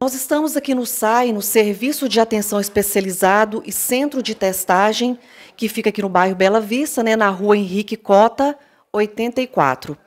Nós estamos aqui no SAI, no Serviço de Atenção Especializado e Centro de Testagem, que fica aqui no bairro Bela Vista, né, na rua Henrique Cota, 84.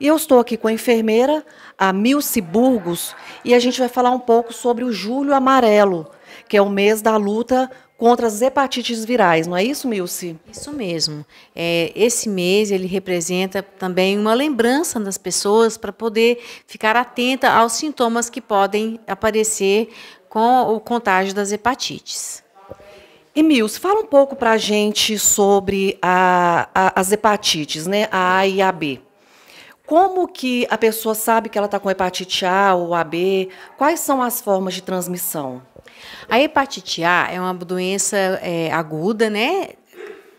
E eu estou aqui com a enfermeira, a Milce Burgos, e a gente vai falar um pouco sobre o Julho Amarelo, que é o mês da luta contra as hepatites virais, não é isso, Milce? Isso mesmo. É, esse mês ele representa também uma lembrança das pessoas para poder ficar atenta aos sintomas que podem aparecer com o contágio das hepatites. E Milce, fala um pouco para a gente sobre a, a, as hepatites, né? A A e a B. Como que a pessoa sabe que ela está com hepatite A ou AB? Quais são as formas de transmissão? A hepatite A é uma doença é, aguda, né?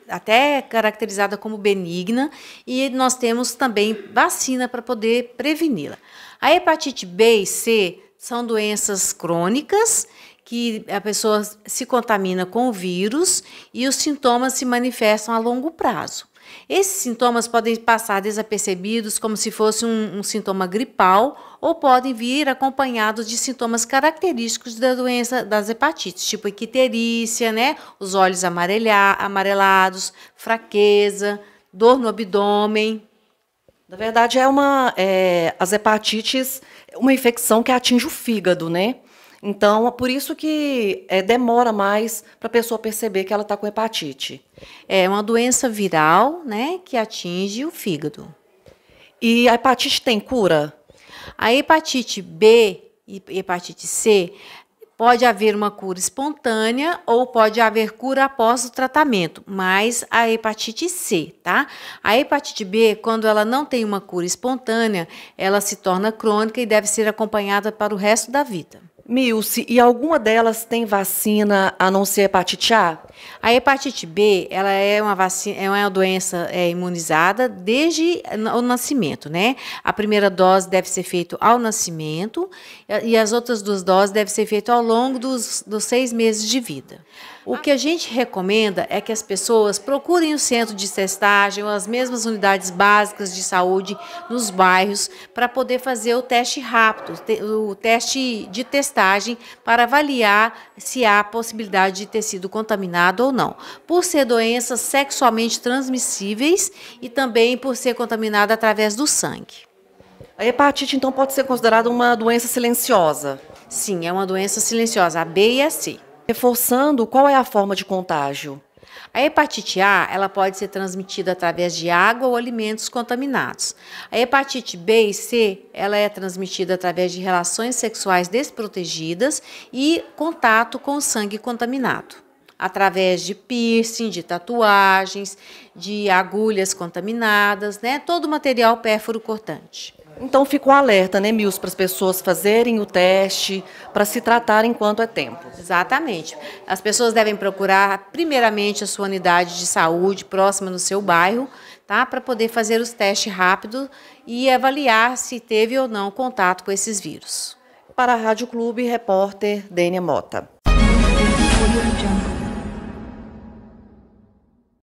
até caracterizada como benigna, e nós temos também vacina para poder preveni-la. A hepatite B e C são doenças crônicas que a pessoa se contamina com o vírus e os sintomas se manifestam a longo prazo. Esses sintomas podem passar desapercebidos, como se fosse um, um, sintoma gripal, ou podem vir acompanhados de sintomas característicos da doença das hepatites, tipo icterícia, né? Os olhos amarelados, fraqueza, dor no abdômen. Na verdade, é uma é, as hepatites, uma infecção que atinge o fígado, né? Então, é por isso que é, demora mais para a pessoa perceber que ela está com hepatite. É uma doença viral, né, que atinge o fígado. E a hepatite tem cura? A hepatite B e hepatite C pode haver uma cura espontânea ou pode haver cura após o tratamento, mas a hepatite C, tá? A hepatite B, quando ela não tem uma cura espontânea, ela se torna crônica e deve ser acompanhada para o resto da vida. Milce, e alguma delas tem vacina a não ser a hepatite A? A hepatite B, ela é uma vacina, é uma doença é, imunizada desde o nascimento, né? A primeira dose deve ser feita ao nascimento e as outras duas doses devem ser feitas ao longo dos, dos seis meses de vida. O que a gente recomenda é que as pessoas procurem o centro de testagem ou as mesmas unidades básicas de saúde nos bairros para poder fazer o teste rápido, o teste de testagem para avaliar se há possibilidade de ter sido contaminado ou não, por ser doenças sexualmente transmissíveis e também por ser contaminada através do sangue. A hepatite, então, pode ser considerada uma doença silenciosa? Sim, é uma doença silenciosa, a B e a C reforçando qual é a forma de contágio. A hepatite A ela pode ser transmitida através de água ou alimentos contaminados. A hepatite B e C ela é transmitida através de relações sexuais desprotegidas e contato com sangue contaminado, através de piercing, de tatuagens, de agulhas contaminadas, né? Todo material pérfuro cortante. Então fica o um alerta, né, Mills, para as pessoas fazerem o teste, para se tratar enquanto é tempo. Exatamente. As pessoas devem procurar primeiramente a sua unidade de saúde próxima no seu bairro, tá? Para poder fazer os testes rápidos e avaliar se teve ou não contato com esses vírus. Para a Rádio Clube, repórter Dênia Mota.